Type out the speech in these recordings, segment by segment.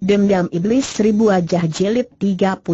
Dendam Iblis Seribu Wajah Jelit 33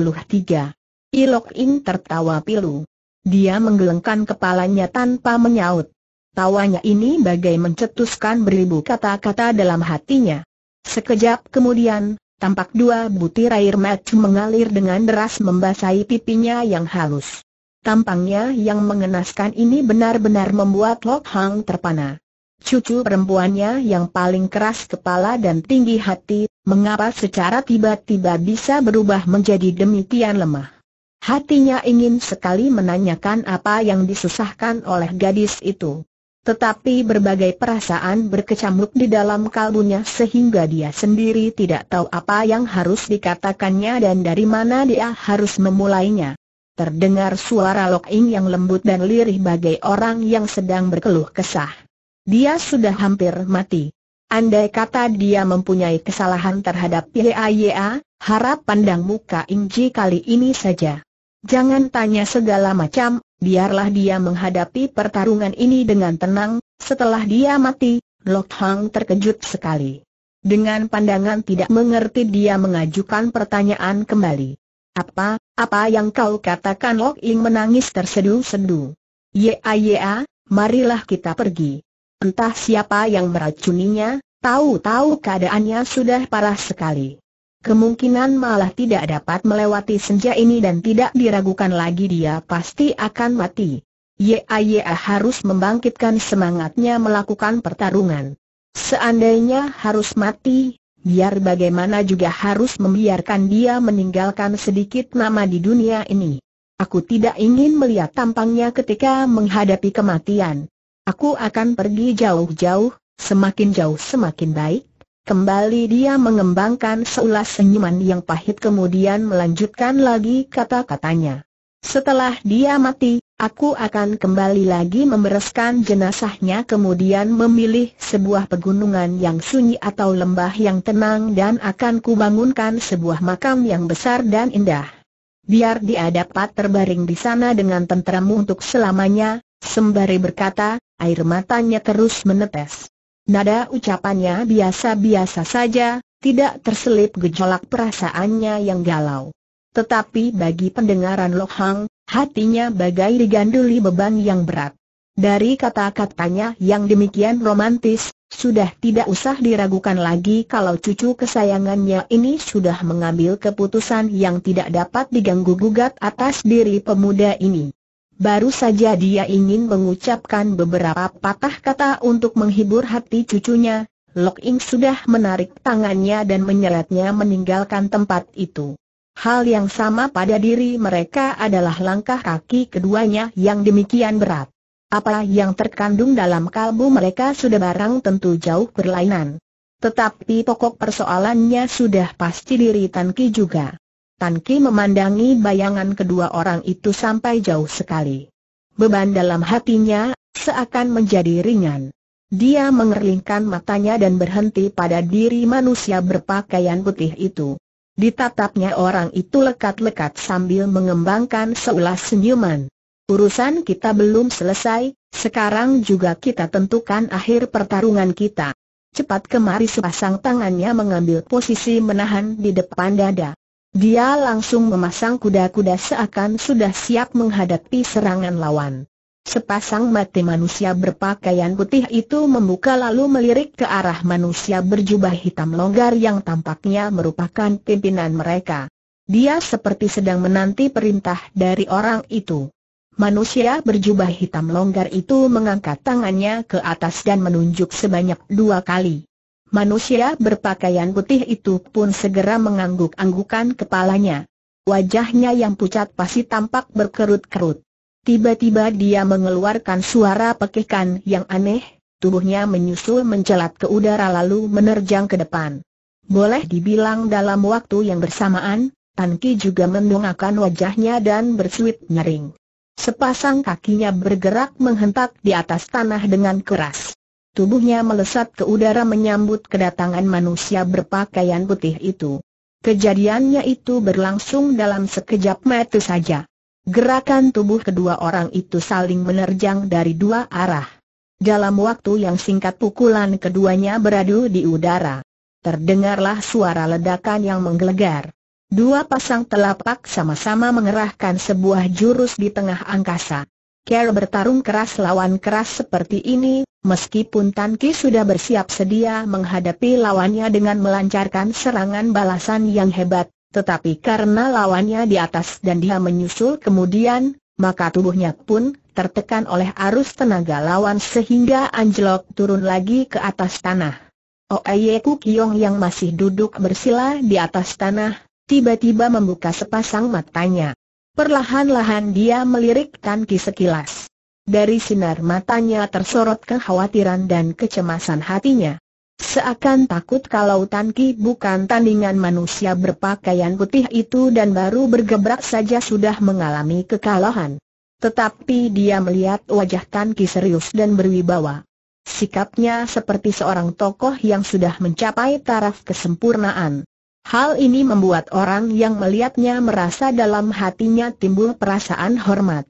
Ilok Ing tertawa pilu. Dia menggelengkan kepalanya tanpa menyaut. Tawanya ini bagai mencetuskan beribu kata-kata dalam hatinya. Sekejap kemudian, tampak dua butir air mata mengalir dengan deras membasahi pipinya yang halus. Tampangnya yang mengenaskan ini benar-benar membuat Lok Hang terpana. Cucu perempuannya yang paling keras kepala dan tinggi hati, mengapa secara tiba-tiba bisa berubah menjadi demikian lemah? Hatinya ingin sekali menanyakan apa yang disusahkan oleh gadis itu. Tetapi berbagai perasaan berkecamuk di dalam kalbunya sehingga dia sendiri tidak tahu apa yang harus dikatakannya dan dari mana dia harus memulainya. Terdengar suara Locking yang lembut dan lirih bagai orang yang sedang berkeluh kesah. Dia sudah hampir mati. Andai kata dia mempunyai kesalahan terhadap YAYA, harap pandang muka Inji kali ini saja. Jangan tanya segala macam, biarlah dia menghadapi pertarungan ini dengan tenang, setelah dia mati, Lok Hang terkejut sekali. Dengan pandangan tidak mengerti dia mengajukan pertanyaan kembali. Apa, apa yang kau katakan Lok Ing menangis terseduh seduh Ya ya, marilah kita pergi. Entah siapa yang meracuninya, tahu-tahu keadaannya sudah parah sekali. Kemungkinan malah tidak dapat melewati senja ini dan tidak diragukan lagi dia pasti akan mati. YAYA harus membangkitkan semangatnya melakukan pertarungan. Seandainya harus mati, biar bagaimana juga harus membiarkan dia meninggalkan sedikit nama di dunia ini. Aku tidak ingin melihat tampangnya ketika menghadapi kematian. Aku akan pergi jauh-jauh, semakin jauh semakin baik. Kembali dia mengembangkan seulas senyuman yang pahit kemudian melanjutkan lagi kata-katanya. Setelah dia mati, aku akan kembali lagi membereskan jenazahnya kemudian memilih sebuah pegunungan yang sunyi atau lembah yang tenang dan akan kubangunkan sebuah makam yang besar dan indah. Biar dia dapat terbaring di sana dengan tentramu untuk selamanya, Sembari berkata, air matanya terus menetes. Nada ucapannya biasa-biasa saja, tidak terselip gejolak perasaannya yang galau. Tetapi bagi pendengaran Lok Hang, hatinya bagai diganduli beban yang berat. Dari kata-katanya yang demikian romantis, sudah tidak usah diragukan lagi kalau cucu kesayangannya ini sudah mengambil keputusan yang tidak dapat diganggu-gugat atas diri pemuda ini. Baru saja dia ingin mengucapkan beberapa patah kata untuk menghibur hati cucunya, Lok Ing sudah menarik tangannya dan menyeretnya meninggalkan tempat itu. Hal yang sama pada diri mereka adalah langkah kaki keduanya yang demikian berat. Apa yang terkandung dalam kalbu mereka sudah barang tentu jauh berlainan. Tetapi pokok persoalannya sudah pasti diri Tan Ki juga. Tan Ki memandangi bayangan kedua orang itu sampai jauh sekali. Beban dalam hatinya, seakan menjadi ringan. Dia mengerlingkan matanya dan berhenti pada diri manusia berpakaian putih itu. Ditatapnya orang itu lekat-lekat sambil mengembangkan seulas senyuman. Urusan kita belum selesai, sekarang juga kita tentukan akhir pertarungan kita. Cepat kemari sepasang tangannya mengambil posisi menahan di depan dada. Dia langsung memasang kuda-kuda seakan sudah siap menghadapi serangan lawan. Sepasang mata manusia berpakaian putih itu membuka lalu melirik ke arah manusia berjubah hitam longgar yang tampaknya merupakan pimpinan mereka. Dia seperti sedang menanti perintah dari orang itu. Manusia berjubah hitam longgar itu mengangkat tangannya ke atas dan menunjuk sebanyak dua kali. Manusia berpakaian putih itu pun segera mengangguk-anggukan kepalanya. Wajahnya yang pucat pasti tampak berkerut-kerut. Tiba-tiba dia mengeluarkan suara pekikan yang aneh, tubuhnya menyusul mencelat ke udara lalu menerjang ke depan. Boleh dibilang dalam waktu yang bersamaan, Tan Ki juga mendongakkan wajahnya dan bersuit nyering. Sepasang kakinya bergerak menghentak di atas tanah dengan keras. Tubuhnya melesat ke udara menyambut kedatangan manusia berpakaian putih itu. Kejadiannya itu berlangsung dalam sekejap mata saja. Gerakan tubuh kedua orang itu saling menerjang dari dua arah. Dalam waktu yang singkat pukulan keduanya beradu di udara. Terdengarlah suara ledakan yang menggelegar. Dua pasang telapak sama-sama mengerahkan sebuah jurus di tengah angkasa. Kel bertarung keras lawan keras seperti ini, Meskipun Tan Ki sudah bersiap sedia menghadapi lawannya dengan melancarkan serangan balasan yang hebat, tetapi karena lawannya di atas dan dia menyusul kemudian, maka tubuhnya pun tertekan oleh arus tenaga lawan sehingga anjlok turun lagi ke atas tanah. Oeyeku Kukyong yang masih duduk bersila di atas tanah, tiba-tiba membuka sepasang matanya. Perlahan-lahan dia melirik Tan Ki sekilas. Dari sinar matanya tersorot kekhawatiran dan kecemasan hatinya. Seakan takut kalau Tan bukan tandingan manusia berpakaian putih itu dan baru bergebrak saja sudah mengalami kekalahan. Tetapi dia melihat wajah Tan serius dan berwibawa. Sikapnya seperti seorang tokoh yang sudah mencapai taraf kesempurnaan. Hal ini membuat orang yang melihatnya merasa dalam hatinya timbul perasaan hormat.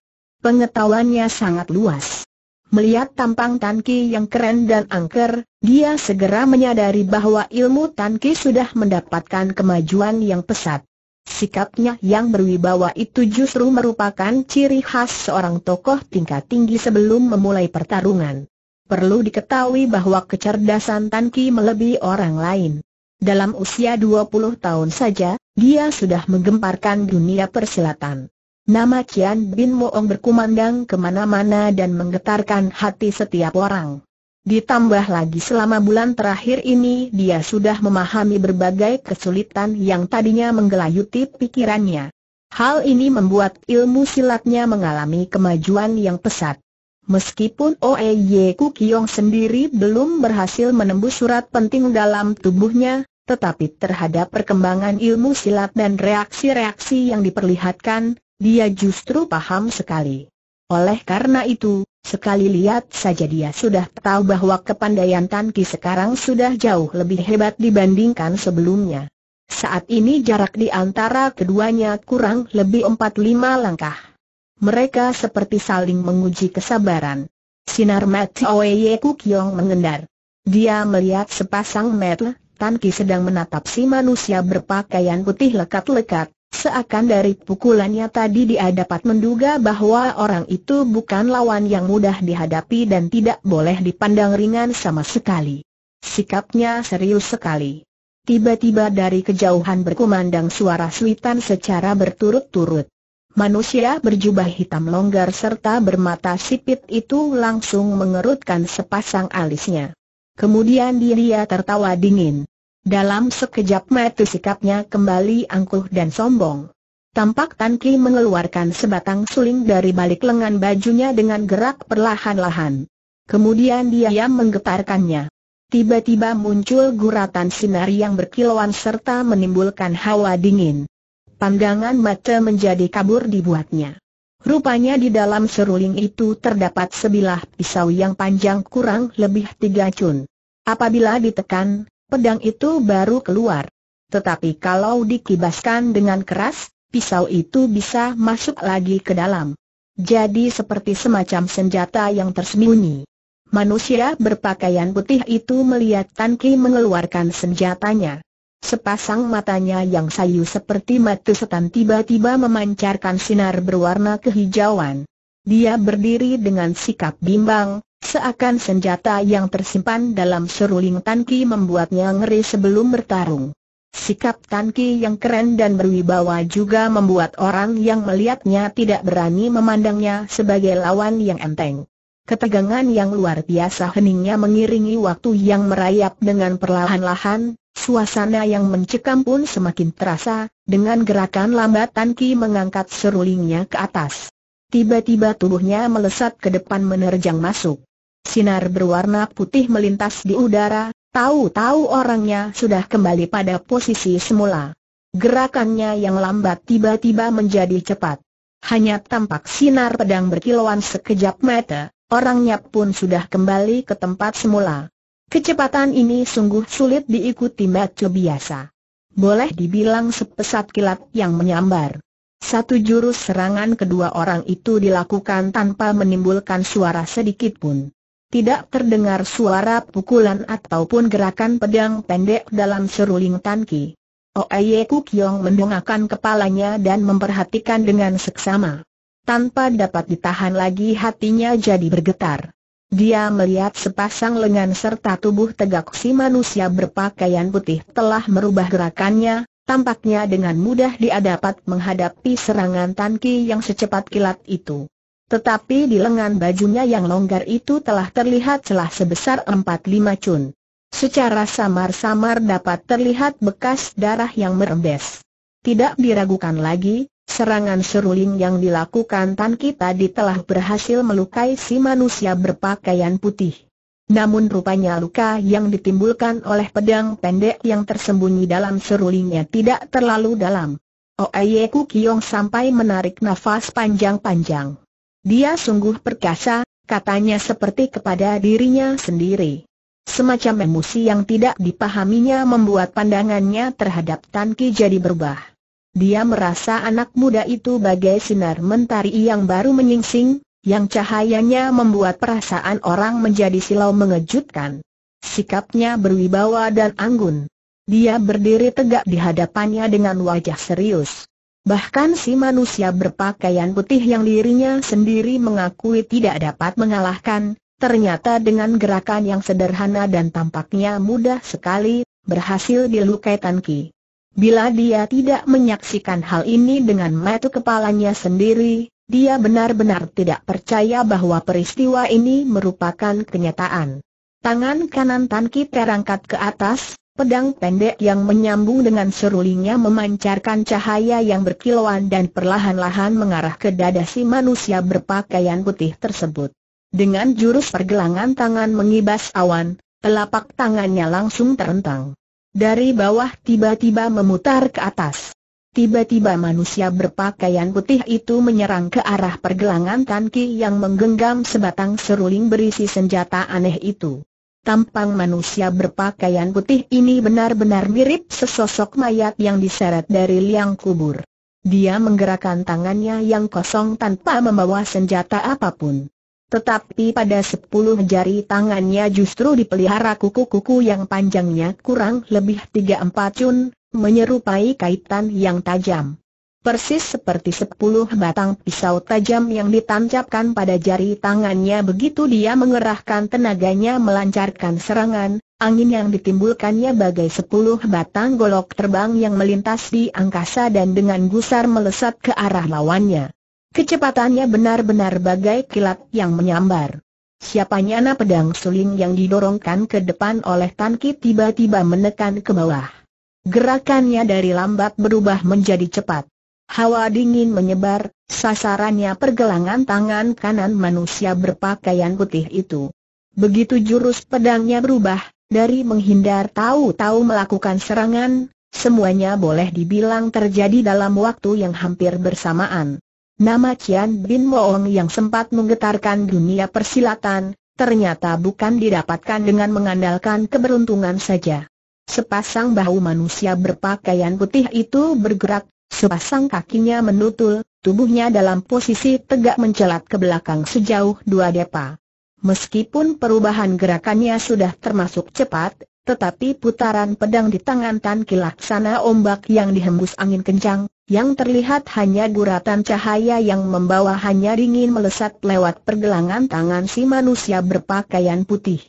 Pengetahuannya sangat luas. Melihat tampang Tan yang keren dan angker, dia segera menyadari bahwa ilmu Tan sudah mendapatkan kemajuan yang pesat. Sikapnya yang berwibawa itu justru merupakan ciri khas seorang tokoh tingkat tinggi sebelum memulai pertarungan. Perlu diketahui bahwa kecerdasan Tan melebihi orang lain. Dalam usia 20 tahun saja, dia sudah menggemparkan dunia persilatan. Nama Kian Bin Moong berkumandang kemana-mana dan menggetarkan hati setiap orang. Ditambah lagi selama bulan terakhir ini dia sudah memahami berbagai kesulitan yang tadinya menggelayuti pikirannya. Hal ini membuat ilmu silatnya mengalami kemajuan yang pesat. Meskipun Oeye Kukyong sendiri belum berhasil menembus surat penting dalam tubuhnya, tetapi terhadap perkembangan ilmu silat dan reaksi-reaksi yang diperlihatkan, dia justru paham sekali. Oleh karena itu, sekali lihat saja dia sudah tahu bahwa kepandaian Tan Ki sekarang sudah jauh lebih hebat dibandingkan sebelumnya. Saat ini jarak di antara keduanya kurang lebih 4-5 langkah. Mereka seperti saling menguji kesabaran. Sinar Ye Oeye Kukyong mengendar. Dia melihat sepasang mata, Tan Ki sedang menatap si manusia berpakaian putih lekat-lekat, Seakan dari pukulannya tadi dia dapat menduga bahwa orang itu bukan lawan yang mudah dihadapi dan tidak boleh dipandang ringan sama sekali. Sikapnya serius sekali. Tiba-tiba dari kejauhan berkumandang suara suitan secara berturut-turut. Manusia berjubah hitam longgar serta bermata sipit itu langsung mengerutkan sepasang alisnya. Kemudian dia tertawa dingin. Dalam sekejap mata sikapnya kembali angkuh dan sombong. Tampak Tan Ki mengeluarkan sebatang suling dari balik lengan bajunya dengan gerak perlahan-lahan. Kemudian dia yang menggetarkannya. Tiba-tiba muncul guratan sinar yang berkilauan serta menimbulkan hawa dingin. Pandangan mata menjadi kabur dibuatnya. Rupanya di dalam seruling itu terdapat sebilah pisau yang panjang kurang lebih tiga cun. Apabila ditekan, pedang itu baru keluar. Tetapi kalau dikibaskan dengan keras, pisau itu bisa masuk lagi ke dalam. Jadi seperti semacam senjata yang tersembunyi. Manusia berpakaian putih itu melihat Tan Ki mengeluarkan senjatanya. Sepasang matanya yang sayu seperti mata setan tiba-tiba memancarkan sinar berwarna kehijauan. Dia berdiri dengan sikap bimbang, Seakan senjata yang tersimpan dalam seruling Tanki membuatnya ngeri sebelum bertarung. Sikap Tanki yang keren dan berwibawa juga membuat orang yang melihatnya tidak berani memandangnya sebagai lawan yang enteng. Ketegangan yang luar biasa heningnya mengiringi waktu yang merayap dengan perlahan-lahan, suasana yang mencekam pun semakin terasa, dengan gerakan lambat Tanki mengangkat serulingnya ke atas. Tiba-tiba tubuhnya melesat ke depan menerjang masuk. Sinar berwarna putih melintas di udara, tahu-tahu orangnya sudah kembali pada posisi semula. Gerakannya yang lambat tiba-tiba menjadi cepat. Hanya tampak sinar pedang berkilauan sekejap mata, orangnya pun sudah kembali ke tempat semula. Kecepatan ini sungguh sulit diikuti Matthew biasa. Boleh dibilang sepesat kilat yang menyambar. Satu jurus serangan kedua orang itu dilakukan tanpa menimbulkan suara sedikit pun tidak terdengar suara pukulan ataupun gerakan pedang pendek dalam seruling tanki. Oeye Kukyong mendongakkan kepalanya dan memperhatikan dengan seksama. Tanpa dapat ditahan lagi hatinya jadi bergetar. Dia melihat sepasang lengan serta tubuh tegak si manusia berpakaian putih telah merubah gerakannya, tampaknya dengan mudah dia dapat menghadapi serangan tanki yang secepat kilat itu. Tetapi di lengan bajunya yang longgar itu telah terlihat celah sebesar 45 cun. Secara samar-samar dapat terlihat bekas darah yang merembes. Tidak diragukan lagi, serangan seruling yang dilakukan Tan Kita di telah berhasil melukai si manusia berpakaian putih. Namun rupanya luka yang ditimbulkan oleh pedang pendek yang tersembunyi dalam serulingnya tidak terlalu dalam. Oh Ku Kiong sampai menarik nafas panjang-panjang. Dia sungguh perkasa, katanya seperti kepada dirinya sendiri. Semacam emosi yang tidak dipahaminya membuat pandangannya terhadap Tan Ki jadi berubah. Dia merasa anak muda itu bagai sinar mentari yang baru menyingsing, yang cahayanya membuat perasaan orang menjadi silau mengejutkan. Sikapnya berwibawa dan anggun. Dia berdiri tegak di hadapannya dengan wajah serius. Bahkan si manusia berpakaian putih yang dirinya sendiri mengakui tidak dapat mengalahkan, ternyata dengan gerakan yang sederhana dan tampaknya mudah sekali, berhasil dilukai Tan Ki. Bila dia tidak menyaksikan hal ini dengan mata kepalanya sendiri, dia benar-benar tidak percaya bahwa peristiwa ini merupakan kenyataan. Tangan kanan Tan Ki terangkat ke atas, Pedang pendek yang menyambung dengan serulingnya memancarkan cahaya yang berkilauan dan perlahan-lahan mengarah ke dada si manusia berpakaian putih tersebut. Dengan jurus pergelangan tangan mengibas awan, telapak tangannya langsung terentang. Dari bawah tiba-tiba memutar ke atas. Tiba-tiba manusia berpakaian putih itu menyerang ke arah pergelangan tanki yang menggenggam sebatang seruling berisi senjata aneh itu. Tampang manusia berpakaian putih ini benar-benar mirip sesosok mayat yang diseret dari liang kubur. Dia menggerakkan tangannya yang kosong tanpa membawa senjata apapun. Tetapi pada sepuluh jari tangannya justru dipelihara kuku-kuku yang panjangnya kurang lebih tiga empat cun, menyerupai kaitan yang tajam persis seperti sepuluh batang pisau tajam yang ditancapkan pada jari tangannya begitu dia mengerahkan tenaganya melancarkan serangan, angin yang ditimbulkannya bagai sepuluh batang golok terbang yang melintas di angkasa dan dengan gusar melesat ke arah lawannya. Kecepatannya benar-benar bagai kilat yang menyambar. Siapa nyana pedang suling yang didorongkan ke depan oleh Tan tiba-tiba menekan ke bawah. Gerakannya dari lambat berubah menjadi cepat. Hawa dingin menyebar, sasarannya pergelangan tangan kanan manusia berpakaian putih itu. Begitu jurus pedangnya berubah, dari menghindar tahu-tahu melakukan serangan, semuanya boleh dibilang terjadi dalam waktu yang hampir bersamaan. Nama Cian Bin Moong yang sempat menggetarkan dunia persilatan, ternyata bukan didapatkan dengan mengandalkan keberuntungan saja. Sepasang bahu manusia berpakaian putih itu bergerak Sepasang kakinya menutul, tubuhnya dalam posisi tegak mencelat ke belakang sejauh dua depa. Meskipun perubahan gerakannya sudah termasuk cepat, tetapi putaran pedang di tangan Tan Kilaksana ombak yang dihembus angin kencang, yang terlihat hanya guratan cahaya yang membawa hanya dingin melesat lewat pergelangan tangan si manusia berpakaian putih.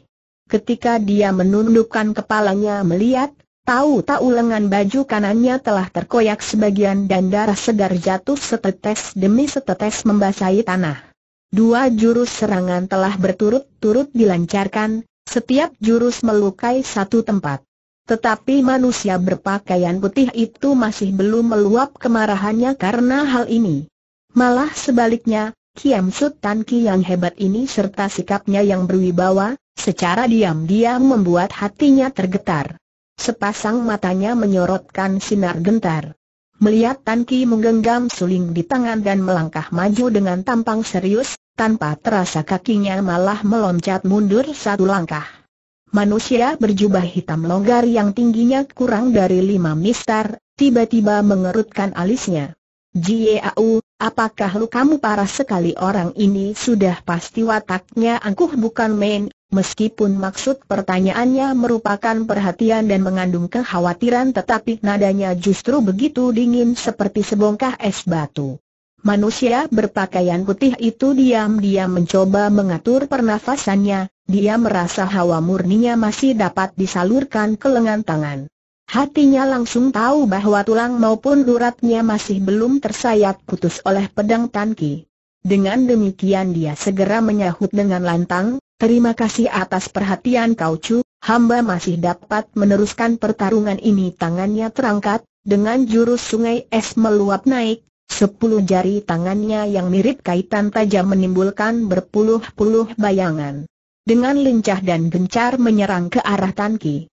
Ketika dia menundukkan kepalanya melihat, Tahu-tahu lengan baju kanannya telah terkoyak sebagian dan darah segar jatuh setetes demi setetes membasahi tanah. Dua jurus serangan telah berturut-turut dilancarkan, setiap jurus melukai satu tempat. Tetapi manusia berpakaian putih itu masih belum meluap kemarahannya karena hal ini. Malah sebaliknya, Kiam Sut Tan Ki yang hebat ini serta sikapnya yang berwibawa, secara diam-diam membuat hatinya tergetar. Sepasang matanya menyorotkan sinar gentar. Melihat Tan menggenggam suling di tangan dan melangkah maju dengan tampang serius, tanpa terasa kakinya malah meloncat mundur satu langkah. Manusia berjubah hitam longgar yang tingginya kurang dari lima mister, tiba-tiba mengerutkan alisnya. Jiau, apakah lu kamu parah sekali orang ini sudah pasti wataknya angkuh bukan main, Meskipun maksud pertanyaannya merupakan perhatian dan mengandung kekhawatiran tetapi nadanya justru begitu dingin seperti sebongkah es batu. Manusia berpakaian putih itu diam-diam mencoba mengatur pernafasannya, dia merasa hawa murninya masih dapat disalurkan ke lengan tangan. Hatinya langsung tahu bahwa tulang maupun uratnya masih belum tersayat putus oleh pedang Tanki. Dengan demikian dia segera menyahut dengan lantang, Terima kasih atas perhatian kau Chu, hamba masih dapat meneruskan pertarungan ini tangannya terangkat, dengan jurus sungai es meluap naik, sepuluh jari tangannya yang mirip kaitan tajam menimbulkan berpuluh-puluh bayangan. Dengan lincah dan gencar menyerang ke arah Tan Ki.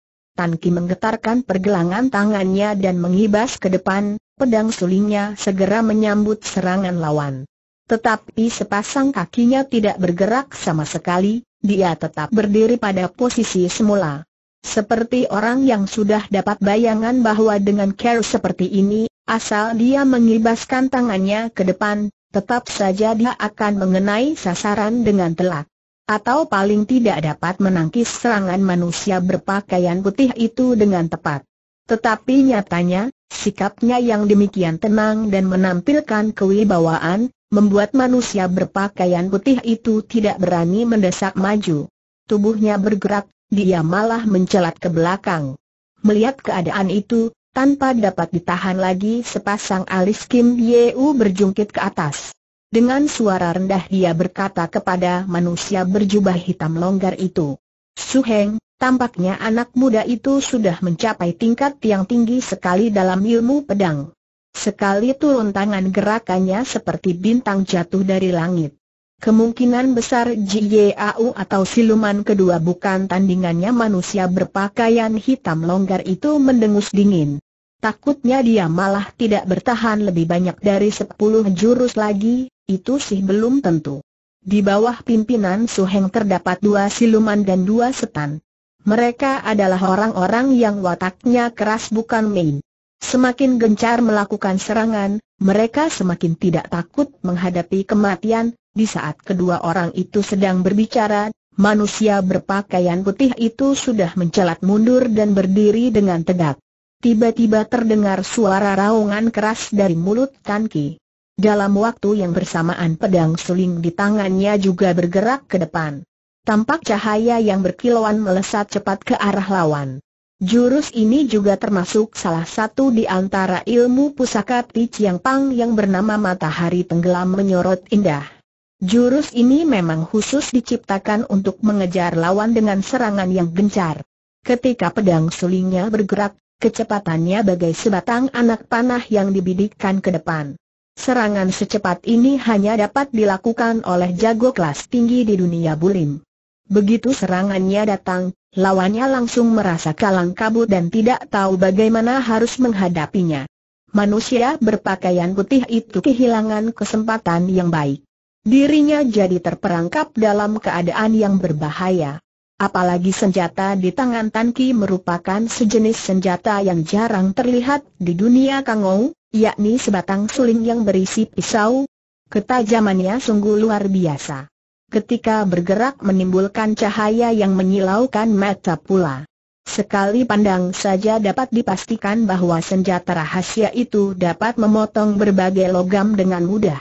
menggetarkan pergelangan tangannya dan mengibas ke depan, pedang sulingnya segera menyambut serangan lawan. Tetapi sepasang kakinya tidak bergerak sama sekali, dia tetap berdiri pada posisi semula. Seperti orang yang sudah dapat bayangan bahwa dengan care seperti ini, asal dia mengibaskan tangannya ke depan, tetap saja dia akan mengenai sasaran dengan telak. Atau paling tidak dapat menangkis serangan manusia berpakaian putih itu dengan tepat. Tetapi nyatanya, sikapnya yang demikian tenang dan menampilkan kewibawaan, membuat manusia berpakaian putih itu tidak berani mendesak maju. Tubuhnya bergerak, dia malah mencelat ke belakang. Melihat keadaan itu, tanpa dapat ditahan lagi sepasang alis Kim Yeu berjungkit ke atas. Dengan suara rendah dia berkata kepada manusia berjubah hitam longgar itu. Suheng, tampaknya anak muda itu sudah mencapai tingkat yang tinggi sekali dalam ilmu pedang. Sekali turun tangan gerakannya seperti bintang jatuh dari langit. Kemungkinan besar JYAU atau siluman kedua bukan tandingannya manusia berpakaian hitam longgar itu mendengus dingin. Takutnya dia malah tidak bertahan lebih banyak dari sepuluh jurus lagi, itu sih belum tentu. Di bawah pimpinan Su Heng terdapat dua siluman dan dua setan. Mereka adalah orang-orang yang wataknya keras bukan main semakin gencar melakukan serangan, mereka semakin tidak takut menghadapi kematian. Di saat kedua orang itu sedang berbicara, manusia berpakaian putih itu sudah mencelat mundur dan berdiri dengan tegak. Tiba-tiba terdengar suara raungan keras dari mulut Kanki. Dalam waktu yang bersamaan pedang suling di tangannya juga bergerak ke depan. Tampak cahaya yang berkilauan melesat cepat ke arah lawan. Jurus ini juga termasuk salah satu di antara ilmu pusaka Ti Yang Pang yang bernama Matahari Tenggelam Menyorot Indah. Jurus ini memang khusus diciptakan untuk mengejar lawan dengan serangan yang gencar. Ketika pedang sulingnya bergerak, kecepatannya bagai sebatang anak panah yang dibidikkan ke depan. Serangan secepat ini hanya dapat dilakukan oleh jago kelas tinggi di dunia bulim. Begitu serangannya datang, Lawannya langsung merasa kalang kabut dan tidak tahu bagaimana harus menghadapinya. Manusia berpakaian putih itu kehilangan kesempatan yang baik. Dirinya jadi terperangkap dalam keadaan yang berbahaya. Apalagi senjata di tangan tanki merupakan sejenis senjata yang jarang terlihat di dunia Kangou, yakni sebatang suling yang berisi pisau. Ketajamannya sungguh luar biasa ketika bergerak menimbulkan cahaya yang menyilaukan mata pula. Sekali pandang saja dapat dipastikan bahwa senjata rahasia itu dapat memotong berbagai logam dengan mudah.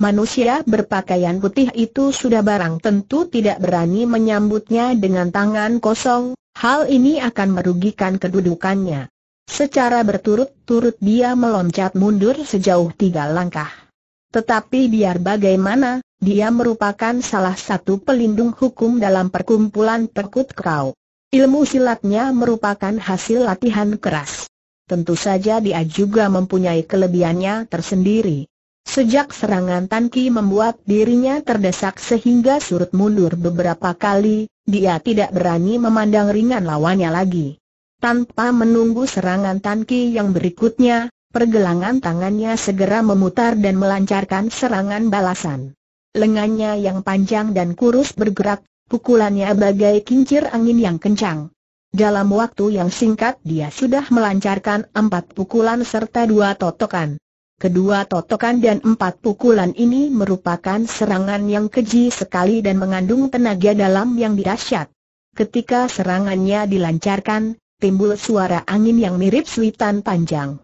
Manusia berpakaian putih itu sudah barang tentu tidak berani menyambutnya dengan tangan kosong, hal ini akan merugikan kedudukannya. Secara berturut-turut dia meloncat mundur sejauh tiga langkah. Tetapi biar bagaimana, dia merupakan salah satu pelindung hukum dalam perkumpulan Perkut Kau. Ilmu silatnya merupakan hasil latihan keras. Tentu saja dia juga mempunyai kelebihannya tersendiri. Sejak serangan Tan membuat dirinya terdesak sehingga surut mundur beberapa kali, dia tidak berani memandang ringan lawannya lagi. Tanpa menunggu serangan Tan yang berikutnya, pergelangan tangannya segera memutar dan melancarkan serangan balasan. Lengannya yang panjang dan kurus bergerak, pukulannya bagai kincir angin yang kencang. Dalam waktu yang singkat dia sudah melancarkan empat pukulan serta dua totokan. Kedua totokan dan empat pukulan ini merupakan serangan yang keji sekali dan mengandung tenaga dalam yang dirasyat. Ketika serangannya dilancarkan, timbul suara angin yang mirip suitan panjang.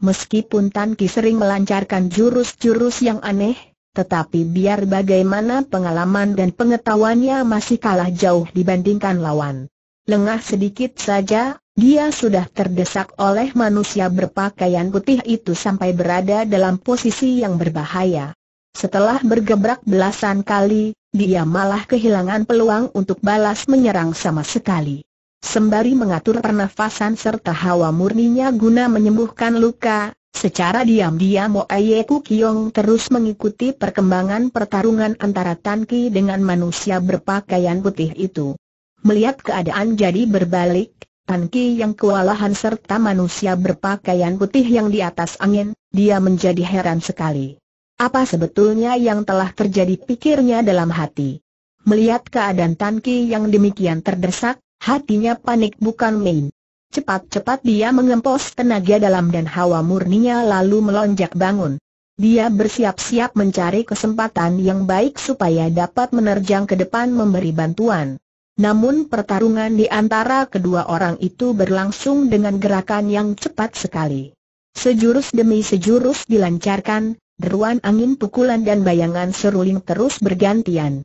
Meskipun Tan Ki sering melancarkan jurus-jurus yang aneh, tetapi biar bagaimana pengalaman dan pengetahuannya masih kalah jauh dibandingkan lawan. Lengah sedikit saja, dia sudah terdesak oleh manusia berpakaian putih itu sampai berada dalam posisi yang berbahaya. Setelah bergebrak belasan kali, dia malah kehilangan peluang untuk balas menyerang sama sekali. Sembari mengatur pernafasan serta hawa murninya guna menyembuhkan luka, secara diam-diam Oye Kukyong terus mengikuti perkembangan pertarungan antara Tan Ki dengan manusia berpakaian putih itu. Melihat keadaan jadi berbalik, Tan Ki yang kewalahan serta manusia berpakaian putih yang di atas angin, dia menjadi heran sekali. Apa sebetulnya yang telah terjadi pikirnya dalam hati? Melihat keadaan Tan Ki yang demikian terdesak, Hatinya panik bukan main. Cepat-cepat dia mengempos tenaga dalam dan hawa murninya lalu melonjak bangun. Dia bersiap-siap mencari kesempatan yang baik supaya dapat menerjang ke depan memberi bantuan. Namun pertarungan di antara kedua orang itu berlangsung dengan gerakan yang cepat sekali. Sejurus demi sejurus dilancarkan, deruan angin pukulan dan bayangan seruling terus bergantian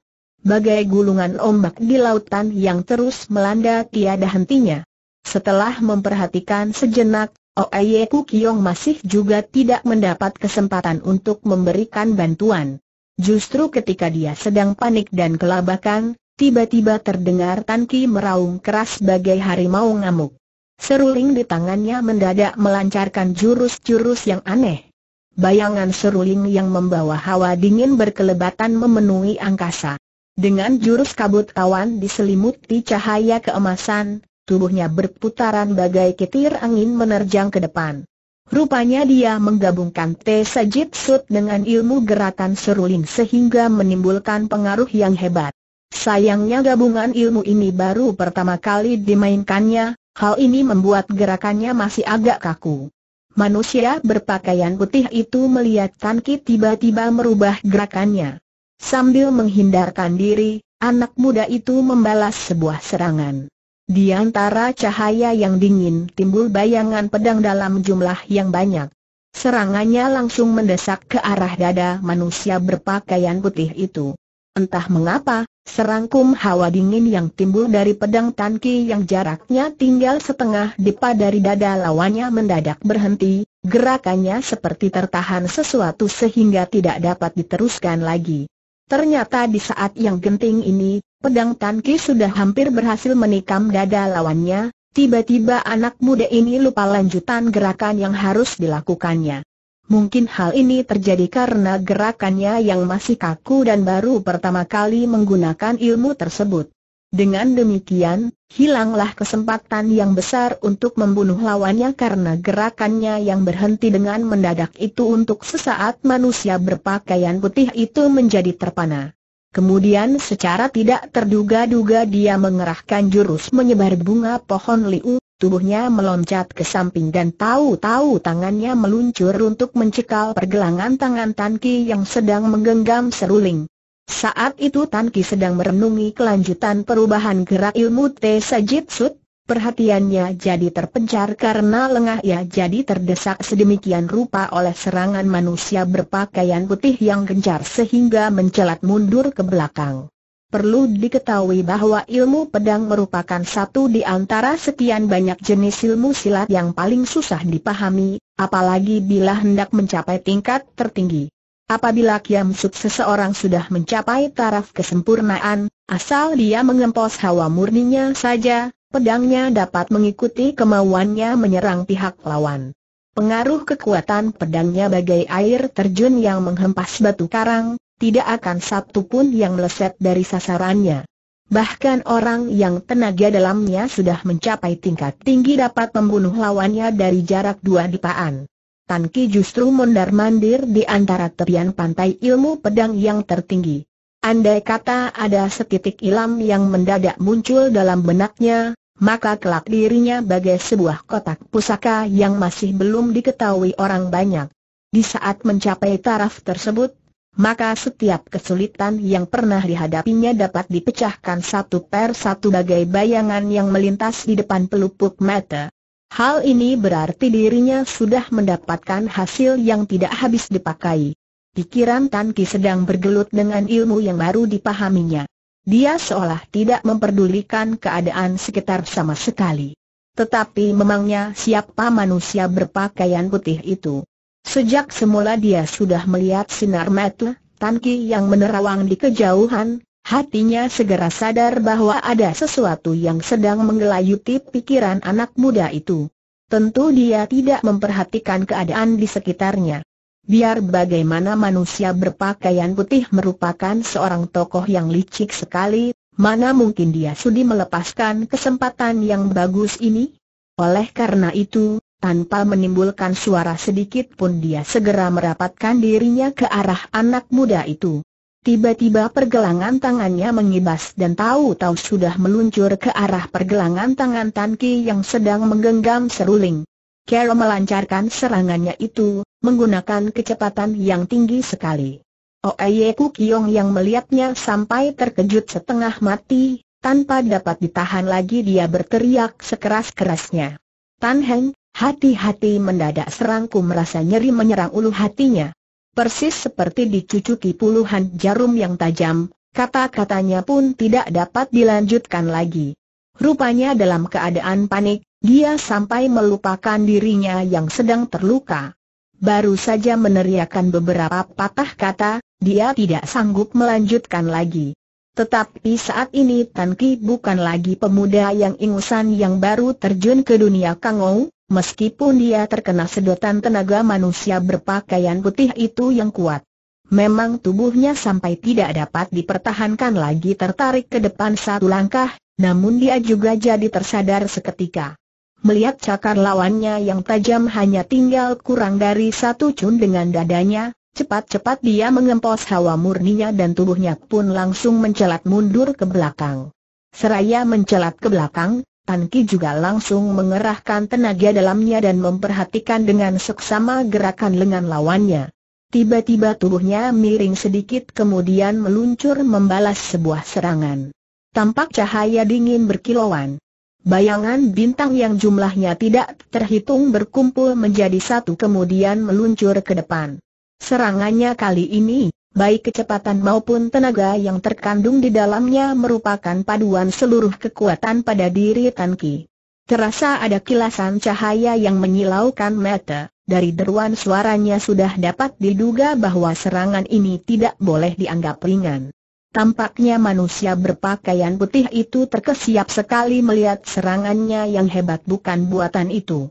bagai gulungan ombak di lautan yang terus melanda tiada hentinya. Setelah memperhatikan sejenak, Oeye Kukiong masih juga tidak mendapat kesempatan untuk memberikan bantuan. Justru ketika dia sedang panik dan kelabakan, tiba-tiba terdengar Tanki meraung keras bagai harimau ngamuk. Seruling di tangannya mendadak melancarkan jurus-jurus yang aneh. Bayangan seruling yang membawa hawa dingin berkelebatan memenuhi angkasa. Dengan jurus kabut awan diselimuti cahaya keemasan, tubuhnya berputaran bagai ketir angin menerjang ke depan. Rupanya dia menggabungkan Tesa Jitsut dengan ilmu gerakan seruling sehingga menimbulkan pengaruh yang hebat. Sayangnya gabungan ilmu ini baru pertama kali dimainkannya, hal ini membuat gerakannya masih agak kaku. Manusia berpakaian putih itu melihat Tan tiba-tiba merubah gerakannya. Sambil menghindarkan diri, anak muda itu membalas sebuah serangan. Di antara cahaya yang dingin timbul bayangan pedang dalam jumlah yang banyak. Serangannya langsung mendesak ke arah dada manusia berpakaian putih itu. Entah mengapa, serangkum hawa dingin yang timbul dari pedang Tanki yang jaraknya tinggal setengah depa dari dada lawannya mendadak berhenti, gerakannya seperti tertahan sesuatu sehingga tidak dapat diteruskan lagi. Ternyata di saat yang genting ini, pedang Tan sudah hampir berhasil menikam dada lawannya, tiba-tiba anak muda ini lupa lanjutan gerakan yang harus dilakukannya. Mungkin hal ini terjadi karena gerakannya yang masih kaku dan baru pertama kali menggunakan ilmu tersebut. Dengan demikian, hilanglah kesempatan yang besar untuk membunuh lawannya karena gerakannya yang berhenti dengan mendadak itu untuk sesaat manusia berpakaian putih itu menjadi terpana. Kemudian secara tidak terduga-duga dia mengerahkan jurus menyebar bunga pohon liu, tubuhnya meloncat ke samping dan tahu-tahu tangannya meluncur untuk mencekal pergelangan tangan Tan yang sedang menggenggam seruling. Saat itu Tan Ki sedang merenungi kelanjutan perubahan gerak ilmu Te Sajitsut, perhatiannya jadi terpencar karena lengah ia jadi terdesak sedemikian rupa oleh serangan manusia berpakaian putih yang gencar sehingga mencelat mundur ke belakang. Perlu diketahui bahwa ilmu pedang merupakan satu di antara sekian banyak jenis ilmu silat yang paling susah dipahami, apalagi bila hendak mencapai tingkat tertinggi. Apabila kiam Suk seseorang sudah mencapai taraf kesempurnaan, asal dia mengempos hawa murninya saja, pedangnya dapat mengikuti kemauannya menyerang pihak lawan. Pengaruh kekuatan pedangnya bagai air terjun yang menghempas batu karang, tidak akan satu pun yang meleset dari sasarannya. Bahkan orang yang tenaga dalamnya sudah mencapai tingkat tinggi dapat membunuh lawannya dari jarak dua dipaan. Tan Ki justru mondar-mandir di antara tepian pantai ilmu pedang yang tertinggi. Andai kata ada setitik ilam yang mendadak muncul dalam benaknya, maka kelak dirinya bagai sebuah kotak pusaka yang masih belum diketahui orang banyak. Di saat mencapai taraf tersebut, maka setiap kesulitan yang pernah dihadapinya dapat dipecahkan satu per satu bagai bayangan yang melintas di depan pelupuk mata. Hal ini berarti dirinya sudah mendapatkan hasil yang tidak habis dipakai. Pikiran Tan Ki sedang bergelut dengan ilmu yang baru dipahaminya. Dia seolah tidak memperdulikan keadaan sekitar sama sekali. Tetapi memangnya siapa manusia berpakaian putih itu? Sejak semula dia sudah melihat sinar mata Tan Ki yang menerawang di kejauhan, Hatinya segera sadar bahwa ada sesuatu yang sedang menggelayuti pikiran anak muda itu. Tentu dia tidak memperhatikan keadaan di sekitarnya. Biar bagaimana manusia berpakaian putih merupakan seorang tokoh yang licik sekali, mana mungkin dia sudi melepaskan kesempatan yang bagus ini? Oleh karena itu, tanpa menimbulkan suara sedikit pun dia segera merapatkan dirinya ke arah anak muda itu. Tiba-tiba pergelangan tangannya mengibas dan tahu-tahu sudah meluncur ke arah pergelangan tangan Tan Ki yang sedang menggenggam seruling. Kero melancarkan serangannya itu, menggunakan kecepatan yang tinggi sekali. Oeye oh, Kukyong yang melihatnya sampai terkejut setengah mati, tanpa dapat ditahan lagi dia berteriak sekeras-kerasnya. Tan Heng, hati-hati mendadak serangku merasa nyeri menyerang ulu hatinya persis seperti dicucuki puluhan jarum yang tajam, kata-katanya pun tidak dapat dilanjutkan lagi. Rupanya dalam keadaan panik, dia sampai melupakan dirinya yang sedang terluka. Baru saja meneriakan beberapa patah kata, dia tidak sanggup melanjutkan lagi. Tetapi saat ini Tan Ki bukan lagi pemuda yang ingusan yang baru terjun ke dunia Kangou, Meskipun dia terkena sedotan tenaga manusia berpakaian putih itu yang kuat. Memang tubuhnya sampai tidak dapat dipertahankan lagi tertarik ke depan satu langkah, namun dia juga jadi tersadar seketika. Melihat cakar lawannya yang tajam hanya tinggal kurang dari satu cun dengan dadanya, cepat-cepat dia mengempos hawa murninya dan tubuhnya pun langsung mencelat mundur ke belakang. Seraya mencelat ke belakang, Tan Ki juga langsung mengerahkan tenaga dalamnya dan memperhatikan dengan seksama gerakan lengan lawannya. Tiba-tiba tubuhnya miring sedikit kemudian meluncur membalas sebuah serangan. Tampak cahaya dingin berkilauan. Bayangan bintang yang jumlahnya tidak terhitung berkumpul menjadi satu kemudian meluncur ke depan. Serangannya kali ini, baik kecepatan maupun tenaga yang terkandung di dalamnya merupakan paduan seluruh kekuatan pada diri Tan Ki. Terasa ada kilasan cahaya yang menyilaukan mata, dari deruan suaranya sudah dapat diduga bahwa serangan ini tidak boleh dianggap ringan. Tampaknya manusia berpakaian putih itu terkesiap sekali melihat serangannya yang hebat bukan buatan itu.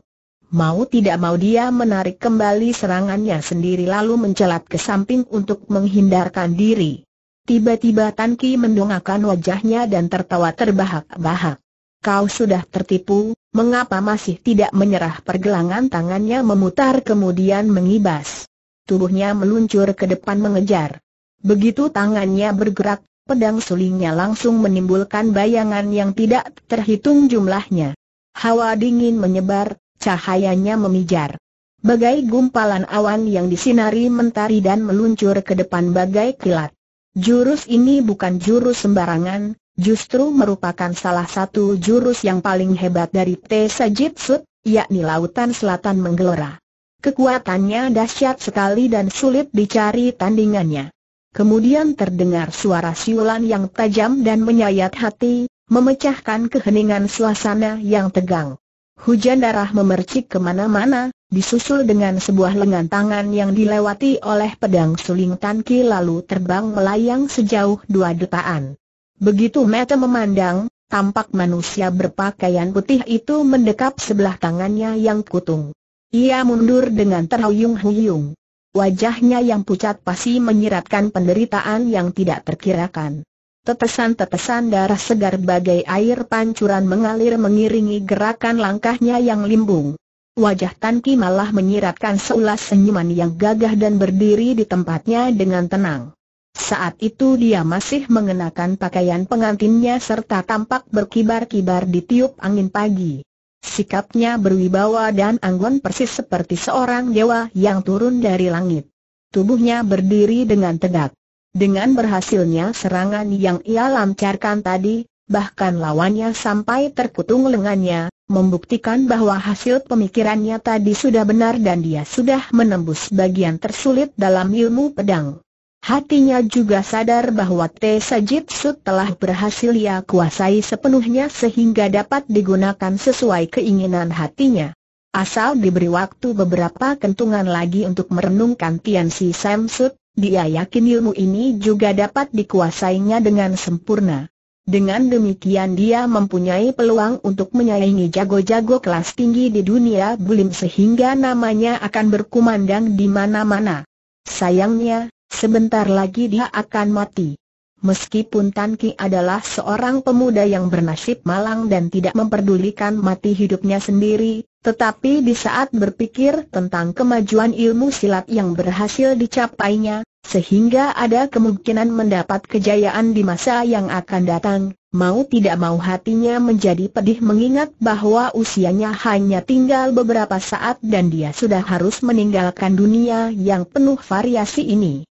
Mau tidak mau dia menarik kembali serangannya sendiri lalu mencelat ke samping untuk menghindarkan diri. Tiba-tiba Tan Ki mendongakkan wajahnya dan tertawa terbahak-bahak. Kau sudah tertipu, mengapa masih tidak menyerah pergelangan tangannya memutar kemudian mengibas. Tubuhnya meluncur ke depan mengejar. Begitu tangannya bergerak, pedang sulingnya langsung menimbulkan bayangan yang tidak terhitung jumlahnya. Hawa dingin menyebar, cahayanya memijar. Bagai gumpalan awan yang disinari mentari dan meluncur ke depan bagai kilat. Jurus ini bukan jurus sembarangan, justru merupakan salah satu jurus yang paling hebat dari T. Sajitsut, yakni Lautan Selatan Menggelora. Kekuatannya dahsyat sekali dan sulit dicari tandingannya. Kemudian terdengar suara siulan yang tajam dan menyayat hati, memecahkan keheningan suasana yang tegang. Hujan darah memercik kemana-mana, disusul dengan sebuah lengan tangan yang dilewati oleh pedang suling tanki lalu terbang melayang sejauh dua detaan. Begitu Mete memandang, tampak manusia berpakaian putih itu mendekap sebelah tangannya yang kutung. Ia mundur dengan terhuyung-huyung. Wajahnya yang pucat pasti menyiratkan penderitaan yang tidak terkirakan. Tetesan-tetesan darah segar bagai air pancuran mengalir mengiringi gerakan langkahnya yang limbung. Wajah Tan Ki malah menyiratkan seulas senyuman yang gagah dan berdiri di tempatnya dengan tenang. Saat itu dia masih mengenakan pakaian pengantinnya serta tampak berkibar-kibar di tiup angin pagi. Sikapnya berwibawa dan anggun persis seperti seorang dewa yang turun dari langit. Tubuhnya berdiri dengan tegak. Dengan berhasilnya serangan yang ia lancarkan tadi, bahkan lawannya sampai terkutung lengannya, membuktikan bahwa hasil pemikirannya tadi sudah benar dan dia sudah menembus bagian tersulit dalam ilmu pedang. Hatinya juga sadar bahwa T. Sud telah berhasil ia kuasai sepenuhnya sehingga dapat digunakan sesuai keinginan hatinya. Asal diberi waktu beberapa kentungan lagi untuk merenungkan Tian Si Sud. Dia yakin ilmu ini juga dapat dikuasainya dengan sempurna. Dengan demikian dia mempunyai peluang untuk menyaingi jago-jago kelas tinggi di dunia bulim sehingga namanya akan berkumandang di mana-mana. Sayangnya, sebentar lagi dia akan mati. Meskipun Tan Ki adalah seorang pemuda yang bernasib malang dan tidak memperdulikan mati hidupnya sendiri, tetapi di saat berpikir tentang kemajuan ilmu silat yang berhasil dicapainya, sehingga ada kemungkinan mendapat kejayaan di masa yang akan datang, mau tidak mau hatinya menjadi pedih mengingat bahwa usianya hanya tinggal beberapa saat dan dia sudah harus meninggalkan dunia yang penuh variasi ini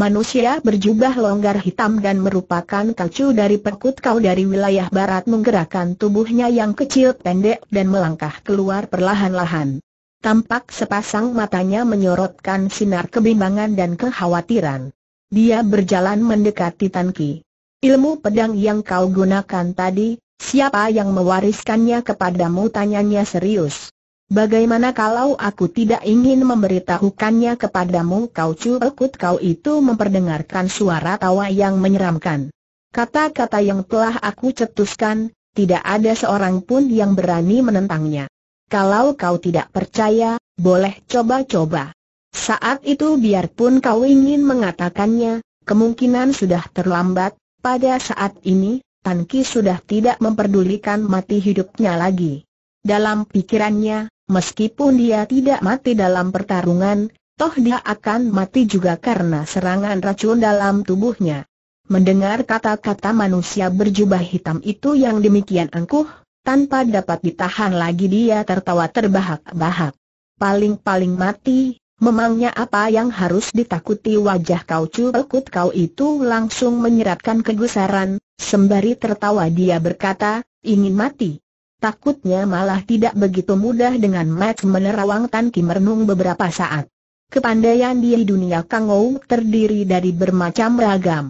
manusia berjubah longgar hitam dan merupakan kacu dari perkut kau dari wilayah barat menggerakkan tubuhnya yang kecil pendek dan melangkah keluar perlahan-lahan. Tampak sepasang matanya menyorotkan sinar kebimbangan dan kekhawatiran. Dia berjalan mendekati Tan Ki. Ilmu pedang yang kau gunakan tadi, siapa yang mewariskannya kepadamu tanyanya serius. Bagaimana kalau aku tidak ingin memberitahukannya kepadamu kau cuekut kau itu memperdengarkan suara tawa yang menyeramkan. Kata-kata yang telah aku cetuskan, tidak ada seorang pun yang berani menentangnya. Kalau kau tidak percaya, boleh coba-coba. Saat itu biarpun kau ingin mengatakannya, kemungkinan sudah terlambat, pada saat ini, Tanki sudah tidak memperdulikan mati hidupnya lagi. Dalam pikirannya, Meskipun dia tidak mati dalam pertarungan, toh dia akan mati juga karena serangan racun dalam tubuhnya. Mendengar kata-kata manusia berjubah hitam itu yang demikian angkuh, tanpa dapat ditahan lagi dia tertawa terbahak-bahak. Paling-paling mati, Memangnya apa yang harus ditakuti wajah kau cuekut kau itu langsung menyeratkan kegusaran, sembari tertawa dia berkata, ingin mati. Takutnya malah tidak begitu mudah dengan Max menerawang Tan Ki merenung beberapa saat. Kepandaian di dunia Kangou terdiri dari bermacam ragam.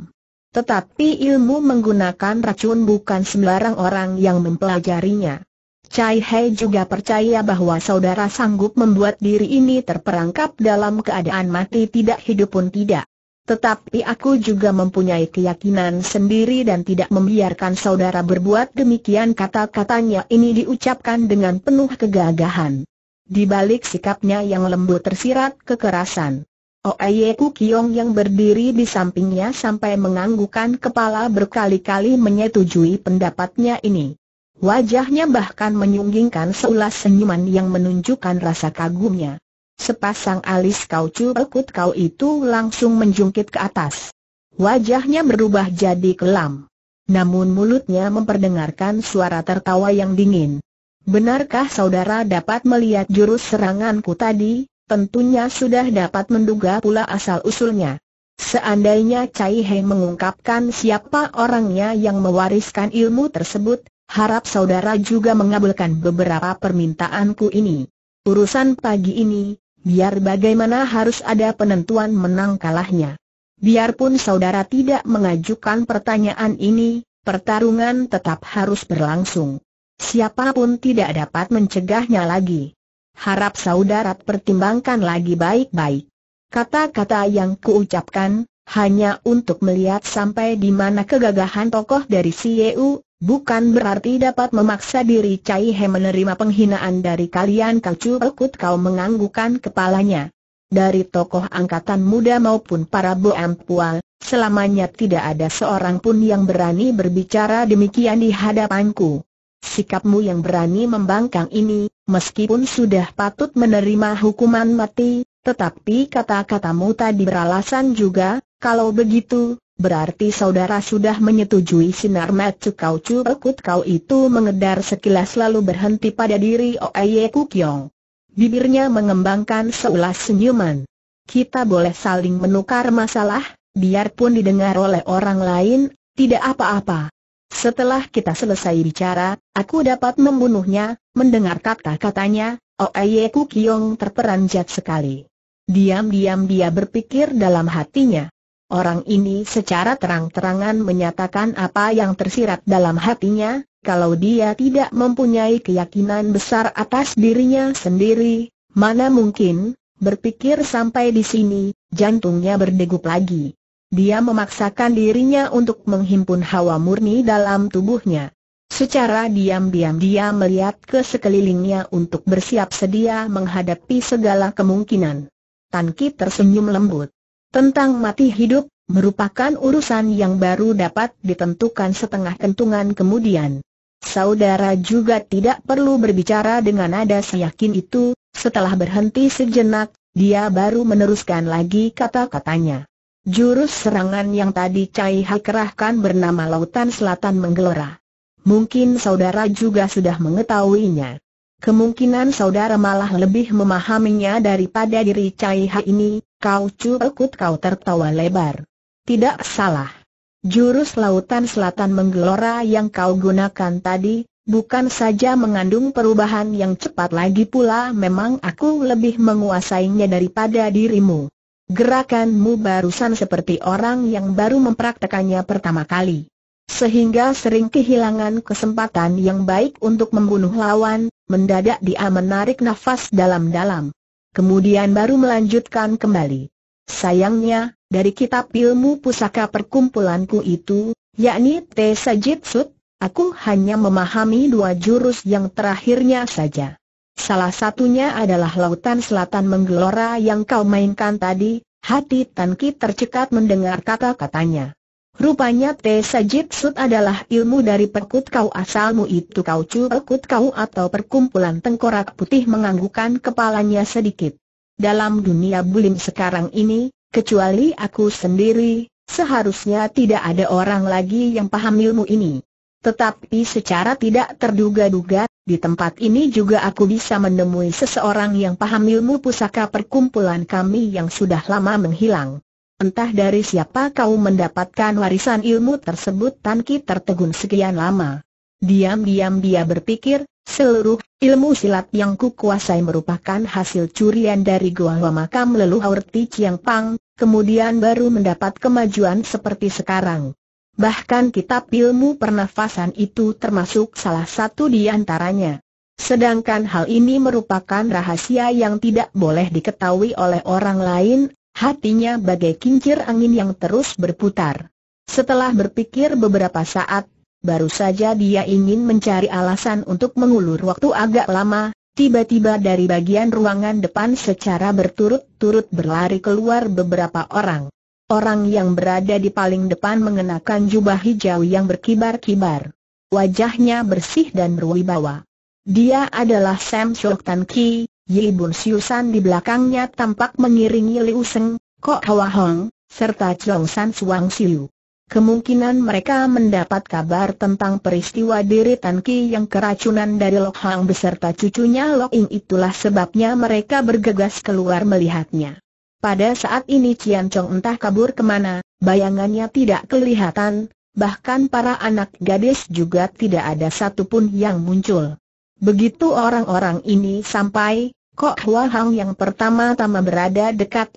Tetapi ilmu menggunakan racun bukan sembarang orang yang mempelajarinya. Chai Hei juga percaya bahwa saudara sanggup membuat diri ini terperangkap dalam keadaan mati tidak hidup pun tidak. Tetapi aku juga mempunyai keyakinan sendiri dan tidak membiarkan saudara berbuat demikian kata-katanya ini diucapkan dengan penuh kegagahan. Di balik sikapnya yang lembut tersirat kekerasan. Oeye Kukiong yang berdiri di sampingnya sampai menganggukan kepala berkali-kali menyetujui pendapatnya ini. Wajahnya bahkan menyunggingkan seulas senyuman yang menunjukkan rasa kagumnya. Sepasang alis kau cupekut kau itu langsung menjungkit ke atas. Wajahnya berubah jadi kelam. Namun mulutnya memperdengarkan suara tertawa yang dingin. Benarkah saudara dapat melihat jurus seranganku tadi? Tentunya sudah dapat menduga pula asal-usulnya. Seandainya Cai He mengungkapkan siapa orangnya yang mewariskan ilmu tersebut, harap saudara juga mengabulkan beberapa permintaanku ini. Urusan pagi ini, Biar bagaimana harus ada penentuan menang kalahnya. Biarpun saudara tidak mengajukan pertanyaan ini, pertarungan tetap harus berlangsung. Siapapun tidak dapat mencegahnya lagi. Harap saudara pertimbangkan lagi baik-baik. Kata-kata yang kuucapkan, hanya untuk melihat sampai di mana kegagahan tokoh dari Sieu, Bukan berarti dapat memaksa diri Cai He menerima penghinaan dari kalian Kang Chu kau menganggukan kepalanya. Dari tokoh angkatan muda maupun para boempual, selamanya tidak ada seorang pun yang berani berbicara demikian di hadapanku. Sikapmu yang berani membangkang ini, meskipun sudah patut menerima hukuman mati, tetapi kata-katamu tadi beralasan juga, kalau begitu, berarti saudara sudah menyetujui sinar mata Kau Chu Kau itu mengedar sekilas lalu berhenti pada diri Oeye Kukyong. Bibirnya mengembangkan seulas senyuman. Kita boleh saling menukar masalah, biarpun didengar oleh orang lain, tidak apa-apa. Setelah kita selesai bicara, aku dapat membunuhnya, mendengar kata-katanya, Oeye Kukyong terperanjat sekali. Diam-diam dia berpikir dalam hatinya. Orang ini secara terang-terangan menyatakan apa yang tersirat dalam hatinya, kalau dia tidak mempunyai keyakinan besar atas dirinya sendiri, mana mungkin, berpikir sampai di sini, jantungnya berdegup lagi. Dia memaksakan dirinya untuk menghimpun hawa murni dalam tubuhnya. Secara diam-diam dia melihat ke sekelilingnya untuk bersiap sedia menghadapi segala kemungkinan. Tan tersenyum lembut. Tentang mati hidup, merupakan urusan yang baru dapat ditentukan setengah kentungan kemudian. Saudara juga tidak perlu berbicara dengan nada seyakin itu, setelah berhenti sejenak, dia baru meneruskan lagi kata-katanya. Jurus serangan yang tadi Cai Ha kerahkan bernama Lautan Selatan menggelora. Mungkin saudara juga sudah mengetahuinya. Kemungkinan saudara malah lebih memahaminya daripada diri Cai Ha ini, Kau ekut, kau tertawa lebar. Tidak salah. Jurus lautan selatan menggelora yang kau gunakan tadi, bukan saja mengandung perubahan yang cepat lagi pula memang aku lebih menguasainya daripada dirimu. Gerakanmu barusan seperti orang yang baru mempraktekannya pertama kali. Sehingga sering kehilangan kesempatan yang baik untuk membunuh lawan, mendadak dia menarik nafas dalam-dalam kemudian baru melanjutkan kembali. Sayangnya, dari kitab ilmu pusaka perkumpulanku itu, yakni Tesa Jitsut, aku hanya memahami dua jurus yang terakhirnya saja. Salah satunya adalah Lautan Selatan Menggelora yang kau mainkan tadi, hati Tan tercekat mendengar kata-katanya. Rupanya Sajid Sut adalah ilmu dari perkut kau asalmu itu kau cu perkut kau atau perkumpulan tengkorak putih menganggukan kepalanya sedikit. Dalam dunia bulim sekarang ini, kecuali aku sendiri, seharusnya tidak ada orang lagi yang paham ilmu ini. Tetapi secara tidak terduga-duga, di tempat ini juga aku bisa menemui seseorang yang paham ilmu pusaka perkumpulan kami yang sudah lama menghilang. Entah dari siapa kau mendapatkan warisan ilmu tersebut Tan Ki tertegun sekian lama. Diam-diam dia berpikir, seluruh ilmu silat yang ku kuasai merupakan hasil curian dari gua makam leluhur Ti Chiang Pang, kemudian baru mendapat kemajuan seperti sekarang. Bahkan kitab ilmu pernafasan itu termasuk salah satu di antaranya. Sedangkan hal ini merupakan rahasia yang tidak boleh diketahui oleh orang lain, hatinya bagai kincir angin yang terus berputar. Setelah berpikir beberapa saat, baru saja dia ingin mencari alasan untuk mengulur waktu agak lama, tiba-tiba dari bagian ruangan depan secara berturut-turut berlari keluar beberapa orang. Orang yang berada di paling depan mengenakan jubah hijau yang berkibar-kibar. Wajahnya bersih dan berwibawa. Dia adalah Sam Shok Ki, Yi Bun Siusan di belakangnya tampak mengiringi Liu Seng, Kok Hwa Hong, serta Chong San Suang Siu. Kemungkinan mereka mendapat kabar tentang peristiwa diri Tan Ki yang keracunan dari Lok Hang beserta cucunya Lok Ing itulah sebabnya mereka bergegas keluar melihatnya. Pada saat ini Cian Chong entah kabur kemana, bayangannya tidak kelihatan, bahkan para anak gadis juga tidak ada satupun yang muncul. Begitu orang-orang ini sampai, Kok Hua Hang yang pertama-tama berada dekat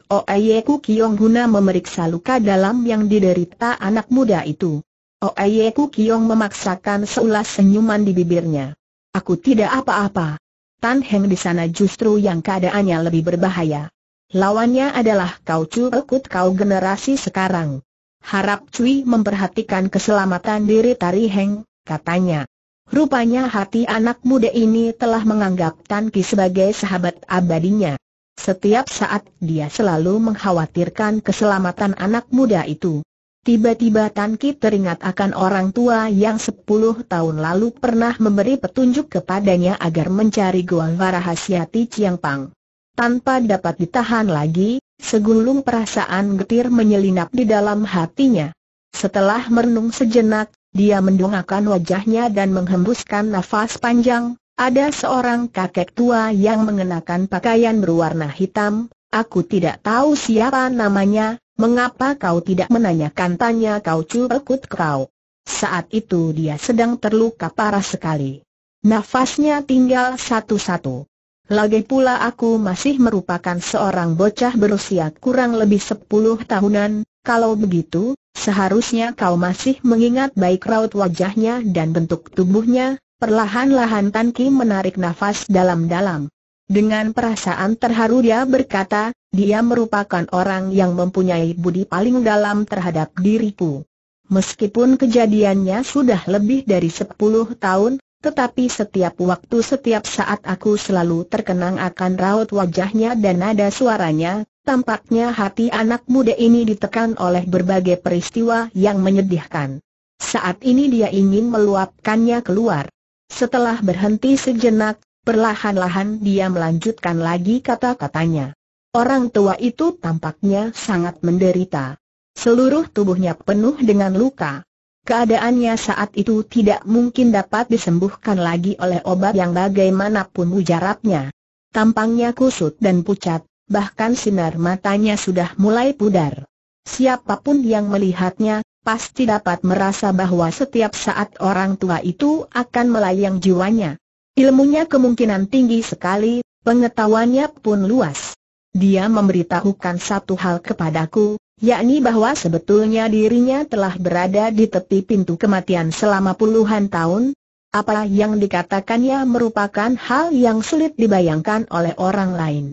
Ku Kiong guna memeriksa luka dalam yang diderita anak muda itu. Ku Kiong memaksakan seulas senyuman di bibirnya. Aku tidak apa-apa. Tan Heng di sana justru yang keadaannya lebih berbahaya. Lawannya adalah kau cu ekut kau generasi sekarang. Harap Cui memperhatikan keselamatan diri Tari Heng, katanya. Rupanya hati anak muda ini telah menganggap Tan Ki sebagai sahabat abadinya. Setiap saat dia selalu mengkhawatirkan keselamatan anak muda itu. Tiba-tiba Tan Ki teringat akan orang tua yang sepuluh tahun lalu pernah memberi petunjuk kepadanya agar mencari gua rahasia Ti Chiang Pang. Tanpa dapat ditahan lagi, segulung perasaan getir menyelinap di dalam hatinya. Setelah merenung sejenak, dia mendongakkan wajahnya dan menghembuskan nafas panjang. Ada seorang kakek tua yang mengenakan pakaian berwarna hitam. Aku tidak tahu siapa namanya. Mengapa kau tidak menanyakan tanya kau curekut kau? Saat itu dia sedang terluka parah sekali. Nafasnya tinggal satu-satu. Lagi pula aku masih merupakan seorang bocah berusia kurang lebih sepuluh tahunan, kalau begitu, seharusnya kau masih mengingat baik raut wajahnya dan bentuk tubuhnya, perlahan-lahan Tan Ki menarik nafas dalam-dalam. Dengan perasaan terharu dia berkata, dia merupakan orang yang mempunyai budi paling dalam terhadap diriku. Meskipun kejadiannya sudah lebih dari sepuluh tahun, tetapi setiap waktu setiap saat aku selalu terkenang akan raut wajahnya dan nada suaranya, tampaknya hati anak muda ini ditekan oleh berbagai peristiwa yang menyedihkan. Saat ini dia ingin meluapkannya keluar. Setelah berhenti sejenak, perlahan-lahan dia melanjutkan lagi kata-katanya. Orang tua itu tampaknya sangat menderita. Seluruh tubuhnya penuh dengan luka. Keadaannya saat itu tidak mungkin dapat disembuhkan lagi oleh obat yang bagaimanapun ujarapnya. Tampangnya kusut dan pucat, bahkan sinar matanya sudah mulai pudar. Siapapun yang melihatnya, pasti dapat merasa bahwa setiap saat orang tua itu akan melayang jiwanya. Ilmunya kemungkinan tinggi sekali, pengetahuannya pun luas. Dia memberitahukan satu hal kepadaku, yakni bahwa sebetulnya dirinya telah berada di tepi pintu kematian selama puluhan tahun, apa yang dikatakannya merupakan hal yang sulit dibayangkan oleh orang lain.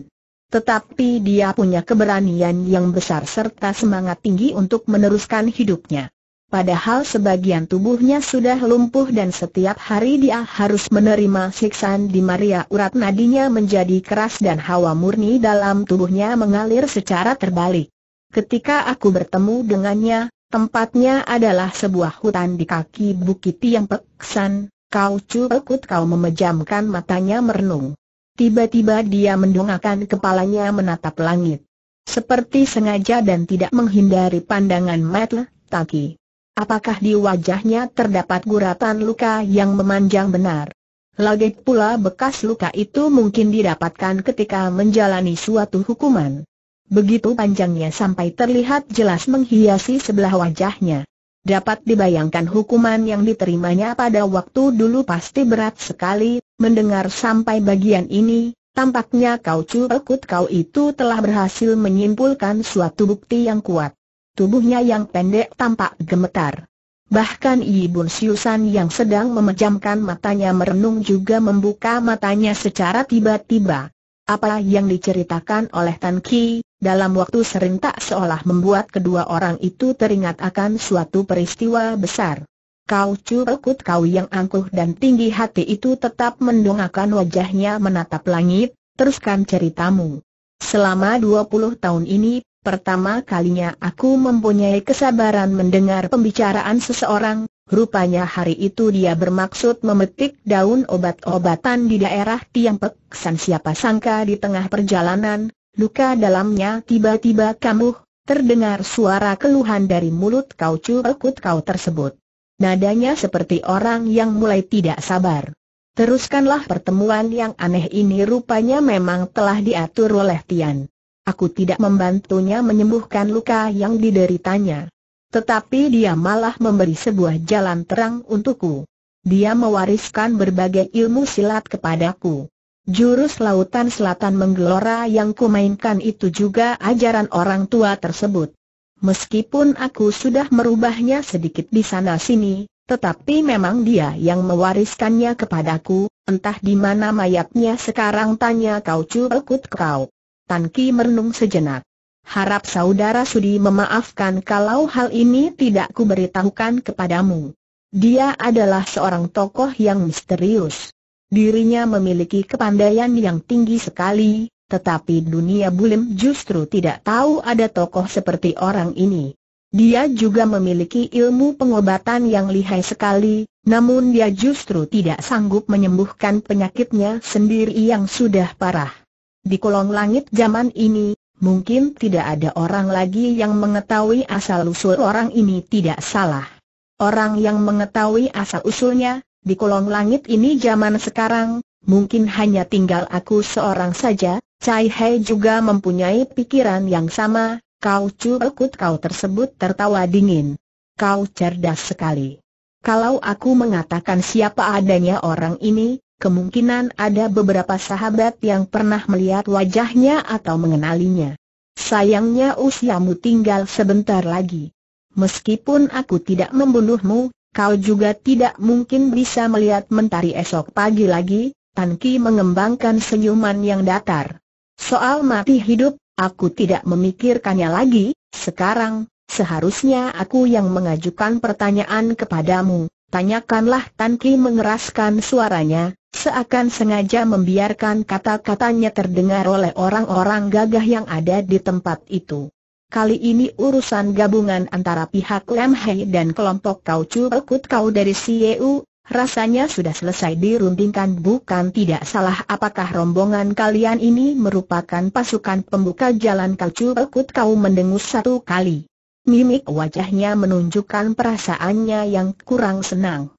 Tetapi dia punya keberanian yang besar serta semangat tinggi untuk meneruskan hidupnya. Padahal sebagian tubuhnya sudah lumpuh dan setiap hari dia harus menerima siksaan di Maria urat nadinya menjadi keras dan hawa murni dalam tubuhnya mengalir secara terbalik. Ketika aku bertemu dengannya, tempatnya adalah sebuah hutan di kaki bukit yang peksan, kau curukut kau memejamkan matanya merenung. Tiba-tiba dia mendongakkan kepalanya menatap langit. Seperti sengaja dan tidak menghindari pandangan Matt Taki. Apakah di wajahnya terdapat guratan luka yang memanjang benar? Lagi pula bekas luka itu mungkin didapatkan ketika menjalani suatu hukuman begitu panjangnya sampai terlihat jelas menghiasi sebelah wajahnya. Dapat dibayangkan hukuman yang diterimanya pada waktu dulu pasti berat sekali, mendengar sampai bagian ini, tampaknya kau cuekut kau itu telah berhasil menyimpulkan suatu bukti yang kuat. Tubuhnya yang pendek tampak gemetar. Bahkan ibu Siusan yang sedang memejamkan matanya merenung juga membuka matanya secara tiba-tiba. Apa yang diceritakan oleh Tan Ki, dalam waktu serentak seolah membuat kedua orang itu teringat akan suatu peristiwa besar. Kau curukut kau yang angkuh dan tinggi hati itu tetap mendongakkan wajahnya menatap langit, teruskan ceritamu. Selama 20 tahun ini, pertama kalinya aku mempunyai kesabaran mendengar pembicaraan seseorang, Rupanya hari itu dia bermaksud memetik daun obat-obatan di daerah Tiangpek. San siapa sangka di tengah perjalanan, luka dalamnya tiba-tiba kambuh, terdengar suara keluhan dari mulut kau curekut kau tersebut. Nadanya seperti orang yang mulai tidak sabar. Teruskanlah pertemuan yang aneh ini rupanya memang telah diatur oleh Tian. Aku tidak membantunya menyembuhkan luka yang dideritanya. Tetapi dia malah memberi sebuah jalan terang untukku. Dia mewariskan berbagai ilmu silat kepadaku. Jurus lautan selatan menggelora yang kumainkan itu juga ajaran orang tua tersebut. Meskipun aku sudah merubahnya sedikit di sana-sini, tetapi memang dia yang mewariskannya kepadaku, entah di mana mayatnya sekarang tanya kau kut kau. Tan merenung sejenak harap saudara Sudi memaafkan kalau hal ini tidak kuberitahukan kepadamu. Dia adalah seorang tokoh yang misterius. Dirinya memiliki kepandaian yang tinggi sekali, tetapi dunia bulim justru tidak tahu ada tokoh seperti orang ini. Dia juga memiliki ilmu pengobatan yang lihai sekali, namun dia justru tidak sanggup menyembuhkan penyakitnya sendiri yang sudah parah. Di kolong langit zaman ini, Mungkin tidak ada orang lagi yang mengetahui asal-usul orang ini tidak salah. Orang yang mengetahui asal-usulnya, di kolong langit ini zaman sekarang, mungkin hanya tinggal aku seorang saja, Cai Hei juga mempunyai pikiran yang sama, kau cukup kau tersebut tertawa dingin. Kau cerdas sekali. Kalau aku mengatakan siapa adanya orang ini, kemungkinan ada beberapa sahabat yang pernah melihat wajahnya atau mengenalinya. Sayangnya usiamu tinggal sebentar lagi. Meskipun aku tidak membunuhmu, kau juga tidak mungkin bisa melihat mentari esok pagi lagi, Tanki mengembangkan senyuman yang datar. Soal mati hidup, aku tidak memikirkannya lagi, sekarang, seharusnya aku yang mengajukan pertanyaan kepadamu, tanyakanlah Tanki mengeraskan suaranya, seakan sengaja membiarkan kata-katanya terdengar oleh orang-orang gagah yang ada di tempat itu. Kali ini urusan gabungan antara pihak Lam Hai dan kelompok Kau Chu Kau dari Sieu, rasanya sudah selesai dirundingkan bukan tidak salah apakah rombongan kalian ini merupakan pasukan pembuka jalan Kau Chu Kau mendengus satu kali. Mimik wajahnya menunjukkan perasaannya yang kurang senang.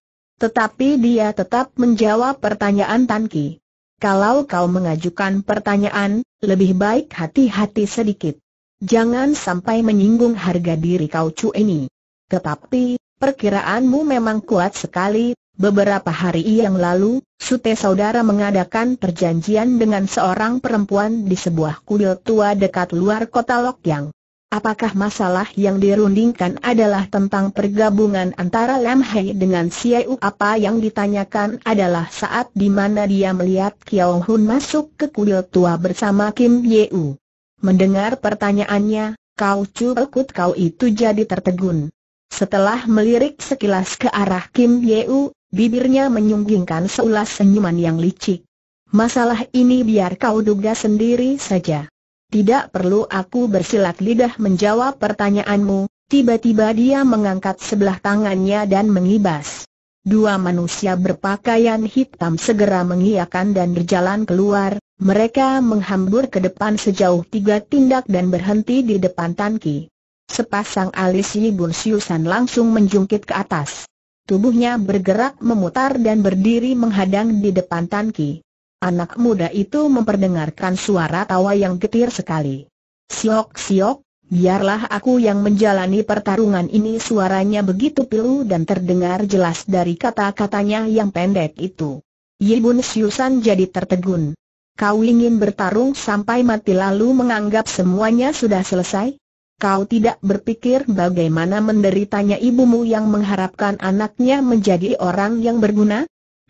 Tetapi dia tetap menjawab pertanyaan Tan Ki. Kalau kau mengajukan pertanyaan, lebih baik hati-hati sedikit. Jangan sampai menyinggung harga diri kau cu ini. Tetapi, perkiraanmu memang kuat sekali. Beberapa hari yang lalu, Sute saudara mengadakan perjanjian dengan seorang perempuan di sebuah kuil tua dekat luar kota Lokyang. Apakah masalah yang dirundingkan adalah tentang pergabungan antara Lam Hei dengan Siu? Apa yang ditanyakan adalah saat di mana dia melihat Kiao Hun masuk ke kuil tua bersama Kim Yeu. Mendengar pertanyaannya, Kau Chu Pekut Kau itu jadi tertegun. Setelah melirik sekilas ke arah Kim Yeu, bibirnya menyunggingkan seulas senyuman yang licik. Masalah ini biar kau duga sendiri saja. Tidak perlu aku bersilat lidah menjawab pertanyaanmu, tiba-tiba dia mengangkat sebelah tangannya dan mengibas. Dua manusia berpakaian hitam segera mengiakan dan berjalan keluar, mereka menghambur ke depan sejauh tiga tindak dan berhenti di depan tangki. Sepasang alis Yibun Siusan langsung menjungkit ke atas. Tubuhnya bergerak memutar dan berdiri menghadang di depan tangki. Anak muda itu memperdengarkan suara tawa yang getir sekali. Siok siok, biarlah aku yang menjalani pertarungan ini suaranya begitu pilu dan terdengar jelas dari kata-katanya yang pendek itu. Yibun Siusan jadi tertegun. Kau ingin bertarung sampai mati lalu menganggap semuanya sudah selesai? Kau tidak berpikir bagaimana menderitanya ibumu yang mengharapkan anaknya menjadi orang yang berguna?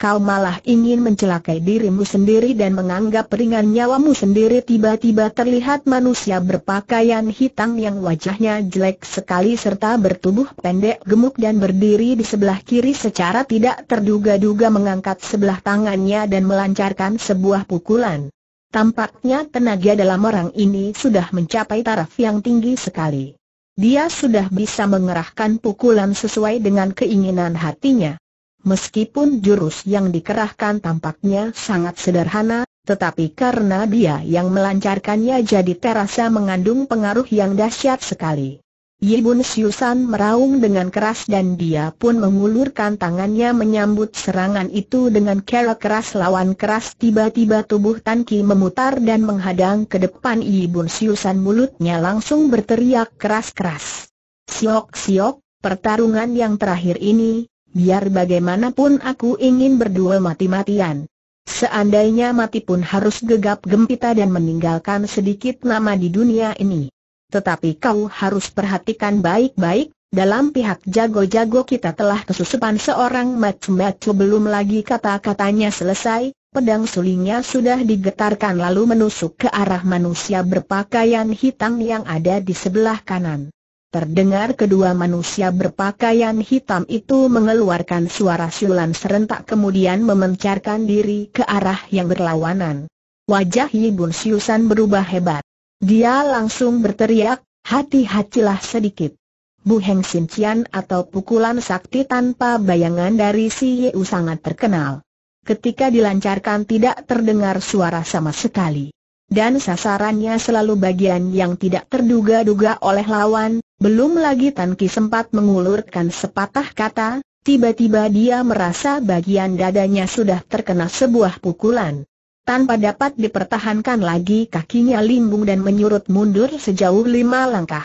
kau malah ingin mencelakai dirimu sendiri dan menganggap ringan nyawamu sendiri tiba-tiba terlihat manusia berpakaian hitam yang wajahnya jelek sekali serta bertubuh pendek gemuk dan berdiri di sebelah kiri secara tidak terduga-duga mengangkat sebelah tangannya dan melancarkan sebuah pukulan. Tampaknya tenaga dalam orang ini sudah mencapai taraf yang tinggi sekali. Dia sudah bisa mengerahkan pukulan sesuai dengan keinginan hatinya. Meskipun jurus yang dikerahkan tampaknya sangat sederhana, tetapi karena dia yang melancarkannya jadi terasa mengandung pengaruh yang dahsyat sekali. Yibun Siusan meraung dengan keras dan dia pun mengulurkan tangannya menyambut serangan itu dengan kera keras lawan keras tiba-tiba tubuh Tan Ki memutar dan menghadang ke depan Yibun Siusan mulutnya langsung berteriak keras-keras. Siok-siok, pertarungan yang terakhir ini, biar bagaimanapun aku ingin berdua mati-matian. Seandainya mati pun harus gegap gempita dan meninggalkan sedikit nama di dunia ini. Tetapi kau harus perhatikan baik-baik, dalam pihak jago-jago kita telah kesusupan seorang macu-macu belum lagi kata-katanya selesai, pedang sulingnya sudah digetarkan lalu menusuk ke arah manusia berpakaian hitam yang ada di sebelah kanan. Terdengar kedua manusia berpakaian hitam itu mengeluarkan suara siulan serentak kemudian memencarkan diri ke arah yang berlawanan. Wajah Yibun Siusan berubah hebat. Dia langsung berteriak, hati-hatilah sedikit. Bu Heng Sincian atau pukulan sakti tanpa bayangan dari si Yeu sangat terkenal. Ketika dilancarkan tidak terdengar suara sama sekali. Dan sasarannya selalu bagian yang tidak terduga-duga oleh lawan, belum lagi Tan Ki sempat mengulurkan sepatah kata, tiba-tiba dia merasa bagian dadanya sudah terkena sebuah pukulan. Tanpa dapat dipertahankan lagi kakinya limbung dan menyurut mundur sejauh lima langkah.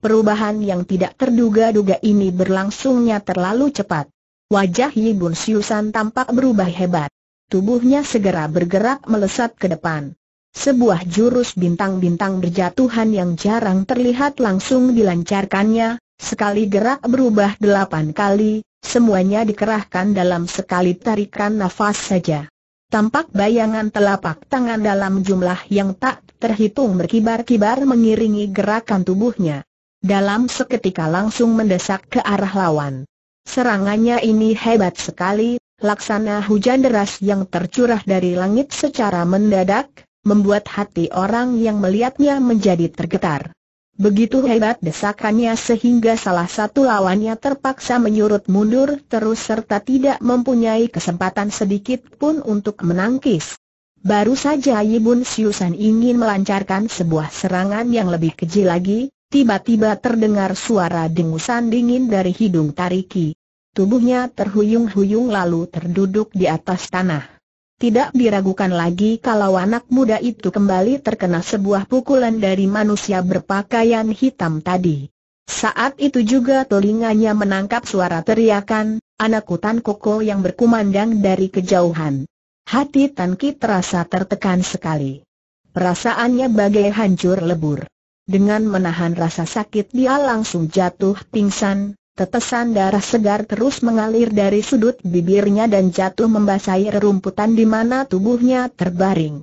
Perubahan yang tidak terduga-duga ini berlangsungnya terlalu cepat. Wajah Yibun Siusan tampak berubah hebat. Tubuhnya segera bergerak melesat ke depan sebuah jurus bintang-bintang berjatuhan yang jarang terlihat langsung dilancarkannya, sekali gerak berubah delapan kali, semuanya dikerahkan dalam sekali tarikan nafas saja. Tampak bayangan telapak tangan dalam jumlah yang tak terhitung berkibar-kibar mengiringi gerakan tubuhnya. Dalam seketika langsung mendesak ke arah lawan. Serangannya ini hebat sekali, laksana hujan deras yang tercurah dari langit secara mendadak, membuat hati orang yang melihatnya menjadi tergetar. Begitu hebat desakannya sehingga salah satu lawannya terpaksa menyurut mundur terus serta tidak mempunyai kesempatan sedikit pun untuk menangkis. Baru saja Yibun Siusan ingin melancarkan sebuah serangan yang lebih keji lagi, tiba-tiba terdengar suara dengusan dingin dari hidung Tariki. Tubuhnya terhuyung-huyung lalu terduduk di atas tanah. Tidak diragukan lagi kalau anak muda itu kembali terkena sebuah pukulan dari manusia berpakaian hitam tadi. Saat itu juga telinganya menangkap suara teriakan, anak hutan koko yang berkumandang dari kejauhan. Hati Tan terasa tertekan sekali. Perasaannya bagai hancur lebur. Dengan menahan rasa sakit dia langsung jatuh pingsan, Tetesan darah segar terus mengalir dari sudut bibirnya dan jatuh membasahi rerumputan di mana tubuhnya terbaring.